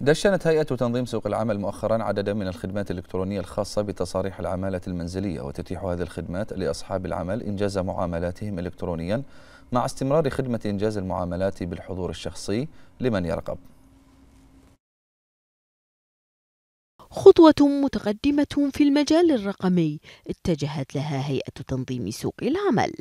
دشنت هيئة تنظيم سوق العمل مؤخرا عددا من الخدمات الإلكترونية الخاصة بتصاريح العمالة المنزلية وتتيح هذه الخدمات لأصحاب العمل إنجاز معاملاتهم إلكترونيا مع استمرار خدمة إنجاز المعاملات بالحضور الشخصي لمن يرغب خطوة متقدمة في المجال الرقمي اتجهت لها هيئة تنظيم سوق العمل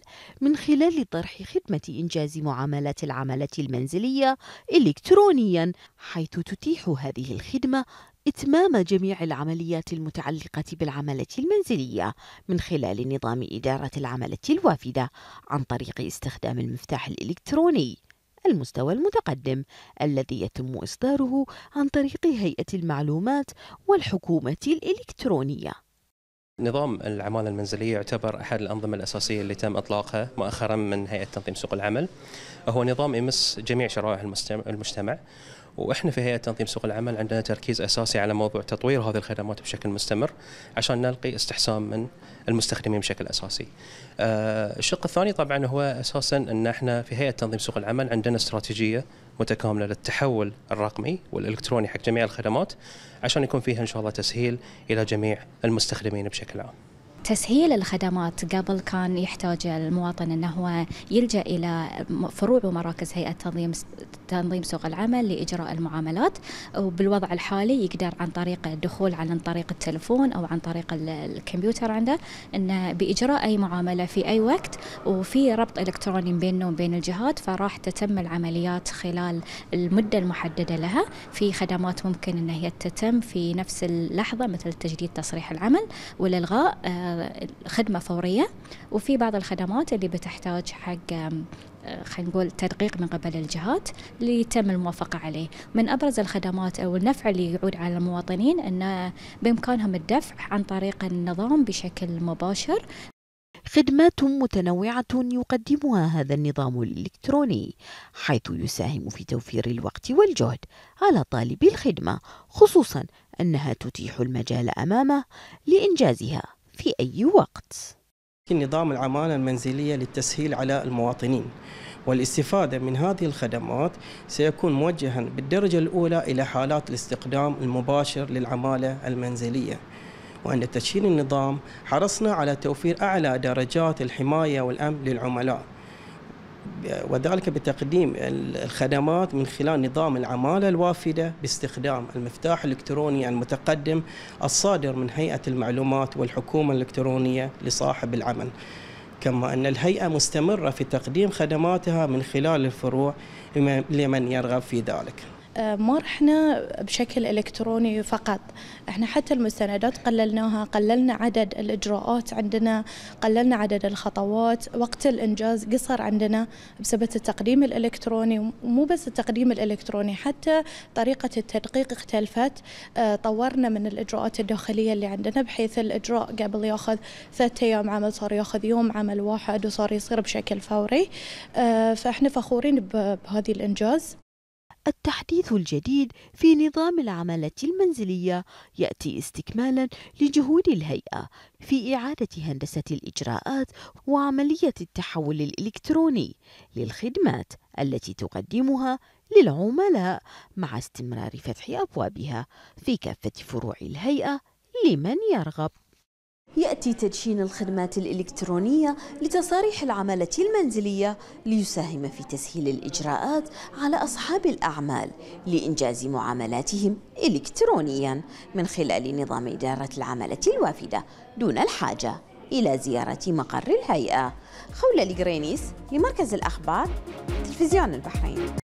من خلال طرح خدمة إنجاز معاملات العملة المنزلية إلكترونيا حيث تتيح هذه الخدمة إتمام جميع العمليات المتعلقة بالعملة المنزلية من خلال نظام إدارة العملة الوافدة عن طريق استخدام المفتاح الإلكتروني المستوى المتقدم الذي يتم إصداره عن طريق هيئة المعلومات والحكومة الإلكترونية نظام العمالة المنزلية يعتبر أحد الأنظمة الأساسية التي تم إطلاقها مؤخرا من هيئة تنظيم سوق العمل هو نظام يمس جميع شرائح المجتمع واحنا في هيئه تنظيم سوق العمل عندنا تركيز اساسي على موضوع تطوير هذه الخدمات بشكل مستمر عشان نلقي استحسان من المستخدمين بشكل اساسي. آه، الشق الثاني طبعا هو اساسا ان احنا في هيئه تنظيم سوق العمل عندنا استراتيجيه متكامله للتحول الرقمي والالكتروني حق جميع الخدمات عشان يكون فيها ان شاء الله تسهيل الى جميع المستخدمين بشكل عام. تسهيل الخدمات قبل كان يحتاج المواطن انه هو يلجا الى فروع ومراكز هيئه تنظيم تنظيم سوق العمل لاجراء المعاملات وبالوضع الحالي يقدر عن طريق الدخول عن طريق التلفون او عن طريق الكمبيوتر عنده انه باجراء اي معامله في اي وقت وفي ربط الكتروني بينه وبين الجهات فراح تتم العمليات خلال المده المحدده لها في خدمات ممكن ان هي تتم في نفس اللحظه مثل تجديد تصريح العمل والالغاء آه، خدمة فورية وفي بعض الخدمات اللي بتحتاج حق خلينا نقول تدقيق من قبل الجهات اللي يتم الموافقة عليه من أبرز الخدمات أو النفع اللي يعود على المواطنين أن بإمكانهم الدفع عن طريق النظام بشكل مباشر خدمات متنوعة يقدمها هذا النظام الإلكتروني حيث يساهم في توفير الوقت والجهد على طالب الخدمة خصوصا أنها تتيح المجال أمامه لإنجازها في أي وقت نظام العمالة المنزلية للتسهيل على المواطنين والاستفادة من هذه الخدمات سيكون موجها بالدرجة الأولى إلى حالات الاستقدام المباشر للعمالة المنزلية وعند تدشين النظام حرصنا على توفير أعلى درجات الحماية والأمن للعملاء وذلك بتقديم الخدمات من خلال نظام العمالة الوافدة باستخدام المفتاح الإلكتروني المتقدم الصادر من هيئة المعلومات والحكومة الإلكترونية لصاحب العمل كما أن الهيئة مستمرة في تقديم خدماتها من خلال الفروع لمن يرغب في ذلك آه، ما رحنا بشكل الكتروني فقط احنا حتى المستندات قللناها قللنا عدد الاجراءات عندنا قللنا عدد الخطوات وقت الانجاز قصر عندنا بسبب التقديم الالكتروني مو بس التقديم الالكتروني حتى طريقه التدقيق اختلفت آه، طورنا من الاجراءات الداخليه اللي عندنا بحيث الاجراء قبل ياخذ ثلاثة ايام عمل صار ياخذ يوم عمل واحد وصار يصير بشكل فوري آه، فاحنا فخورين بهذه الانجاز التحديث الجديد في نظام العمالة المنزلية يأتي استكمالا لجهود الهيئة في إعادة هندسة الإجراءات وعملية التحول الإلكتروني للخدمات التي تقدمها للعملاء مع استمرار فتح أبوابها في كافة فروع الهيئة لمن يرغب يأتي تدشين الخدمات الإلكترونية لتصاريح العمالة المنزلية ليساهم في تسهيل الإجراءات على أصحاب الأعمال لإنجاز معاملاتهم إلكترونيا من خلال نظام إدارة العمالة الوافدة دون الحاجة إلى زيارة مقر الهيئة خولة القرينيس لمركز الأخبار تلفزيون البحرين